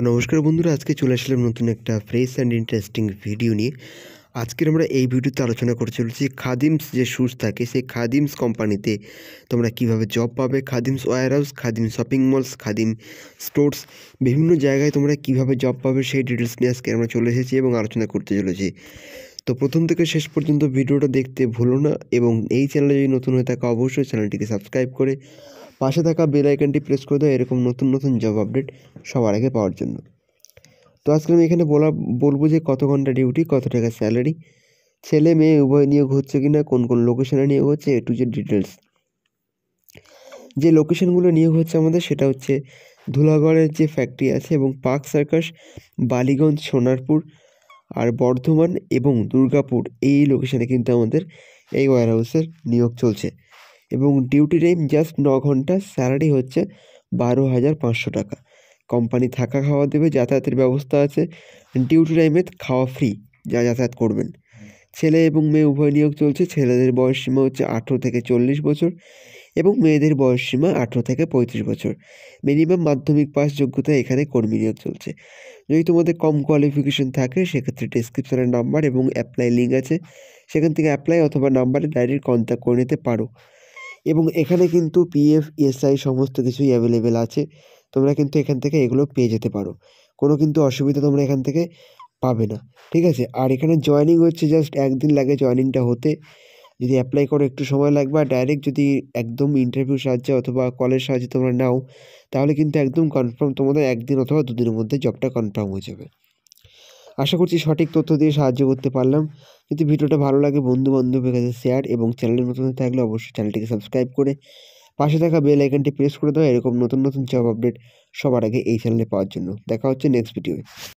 তো নমস্কার বন্ধুরা আজকে চলে আসলাম নতুন একটা ফ্রেশ অ্যান্ড ইন্টারেস্টিং ভিডিও নিয়ে আজকের আমরা এই ভিডিওতে আলোচনা করে চলেছি খাদিমস যে শ্যুজ থাকে সেই খাদিমস কোম্পানিতে তোমরা কিভাবে জব পাবে Khadims house Khadim shopping malls Khadim stores বিভিন্ন জায়গায় তোমরা কিভাবে জব পাবে সেই ডিটেলস নিয়ে আজকে আমরা চলে এসেছি এবং আলোচনা করতে চলেছি তো প্রথম থেকে শেষ পর্যন্ত ভিডিওটা দেখতে ভুলো না এবং এই চ্যানেলে যদি নতুন হয়ে থাকে অবশ্যই চ্যানেলটিকে সাবস্ক্রাইব করে পাশে থাকা বেল আইকনটি প্রেস করে দেওয়া এরকম নতুন নতুন জব আপডেট সবার আগে পাওয়ার জন্য তো আজকে আমি এখানে বলা বলবো যে কত ঘন্টা ডিউটি কত টাকা স্যালারি ছেলে মেয়ে উভয় নিয়োগ হচ্ছে কিনা কোন কোন লোকেশনে নিয়োগ হচ্ছে এ টু জেড ডিটেলস যে লোকেশনগুলো নিয়োগ হচ্ছে আমাদের সেটা হচ্ছে ধুলাগড়ের যে ফ্যাক্টরি আছে এবং পার্ক সার্কাস বালিগঞ্জ সোনারপুর আর বর্ধমান এবং দুর্গাপুর এই লোকেশানে কিন্তু আমাদের এই ওয়্যার হাউসের নিয়োগ চলছে এবং ডিউটি টাইম জাস্ট ন ঘন্টা স্যালারি হচ্ছে বারো হাজার পাঁচশো টাকা কোম্পানি থাকা খাওয়া দেবে যাতায়াতের ব্যবস্থা আছে ডিউটি টাইমে খাওয়া ফ্রি যা যাতায়াত করবেন ছেলে এবং মেয়ে উভয় নিয়োগ চলছে ছেলেদের বয়সসীমা হচ্ছে আঠেরো থেকে চল্লিশ বছর এবং মেয়েদের বয়সসীমা আঠেরো থেকে পঁয়ত্রিশ বছর মিনিমাম মাধ্যমিক পাস যোগ্যতা এখানে কর্মী নিয়োগ চলছে যদি তোমাদের কম কোয়ালিফিকেশন থাকে সেক্ষেত্রে ডিসক্রিপশনের নাম্বার এবং অ্যাপ্লাই লিঙ্ক আছে সেখান থেকে অ্যাপ্লাই অথবা নাম্বারে ডাইরেক্ট কন্ট্যাক্ট করে নিতে পারো এবং এখানে কিন্তু পিএফ ইএসআই সমস্ত কিছুই অ্যাভেলেবেল আছে তোমরা কিন্তু এখান থেকে এগুলো পেয়ে যেতে পারো কোনো কিন্তু অসুবিধা তোমরা এখান থেকে পাবে না ঠিক আছে আর এখানে জয়নিং হচ্ছে জাস্ট একদিন লাগে জয়নিংটা হতে যদি অ্যাপ্লাই করো একটু সময় লাগবে আর ডাইরেক্ট যদি একদম ইন্টারভিউ সাহায্যে অথবা কলের সাহায্যে তোমরা নাও তাহলে কিন্তু একদম কনফার্ম তোমাদের একদিন অথবা দুদিনের মধ্যে জবটা কনফার্ম হয়ে যাবে আশা করছি সঠিক তথ্য দিয়ে সাহায্য করতে পারলাম যদি ভিডিওটা ভালো লাগে বন্ধু বান্ধবের কাছে শেয়ার এবং চ্যানেলের নতুন থাকলে অবশ্যই চ্যানেলটিকে সাবস্ক্রাইব করে পাশে থাকা বেল আইকনটি প্রেস করে দেওয়া এরকম নতুন নতুন জব আপডেট সবার আগে এই চ্যানেলে পাওয়ার জন্য দেখা হচ্ছে নেক্সট ভিডিও